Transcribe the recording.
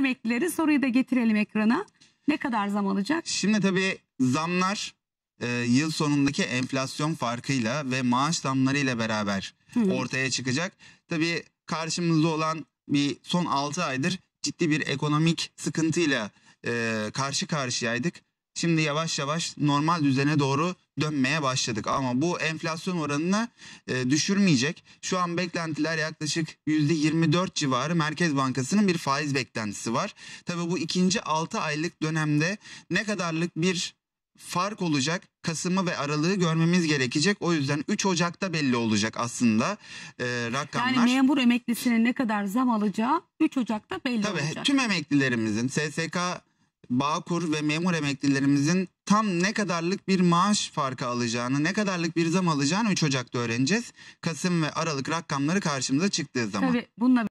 emeklileri soruyu da getirelim ekrana. Ne kadar zam alacak? Şimdi tabii zamlar e, yıl sonundaki enflasyon farkıyla ve maaş zamlarıyla beraber Hı ortaya çıkacak. Tabii karşımızda olan bir son 6 aydır ciddi bir ekonomik sıkıntıyla e, karşı karşıyaydık. Şimdi yavaş yavaş normal düzene doğru dönmeye başladık. Ama bu enflasyon oranını e, düşürmeyecek. Şu an beklentiler yaklaşık %24 civarı Merkez Bankası'nın bir faiz beklentisi var. Tabii bu ikinci 6 aylık dönemde ne kadarlık bir fark olacak. Kasım'ı ve Aralık'ı görmemiz gerekecek. O yüzden 3 Ocak'ta belli olacak aslında e, rakamlar. Yani memur emeklisinin ne kadar zam alacağı 3 Ocak'ta belli Tabii, olacak. Tabii tüm emeklilerimizin SSK Bağkur ve memur emeklilerimizin tam ne kadarlık bir maaş farkı alacağını, ne kadarlık bir zam alacağını 3 Ocak'ta öğreneceğiz. Kasım ve Aralık rakamları karşımıza çıktığı zaman. Tabii bununla